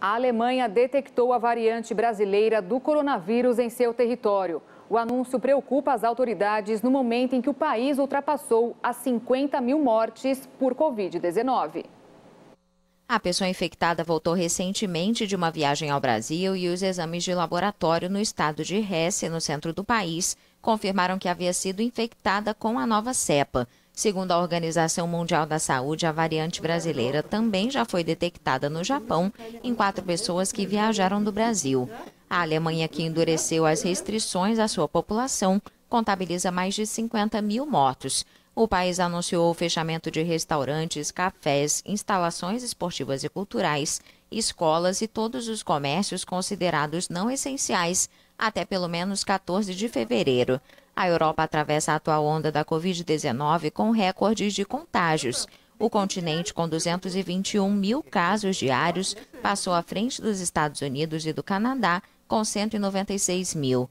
A Alemanha detectou a variante brasileira do coronavírus em seu território. O anúncio preocupa as autoridades no momento em que o país ultrapassou as 50 mil mortes por Covid-19. A pessoa infectada voltou recentemente de uma viagem ao Brasil e os exames de laboratório no estado de Hesse, no centro do país, confirmaram que havia sido infectada com a nova cepa. Segundo a Organização Mundial da Saúde, a variante brasileira também já foi detectada no Japão em quatro pessoas que viajaram do Brasil. A Alemanha, que endureceu as restrições à sua população, contabiliza mais de 50 mil mortos. O país anunciou o fechamento de restaurantes, cafés, instalações esportivas e culturais, escolas e todos os comércios considerados não essenciais até pelo menos 14 de fevereiro. A Europa atravessa a atual onda da Covid-19 com recordes de contágios. O continente, com 221 mil casos diários, passou à frente dos Estados Unidos e do Canadá, com 196 mil.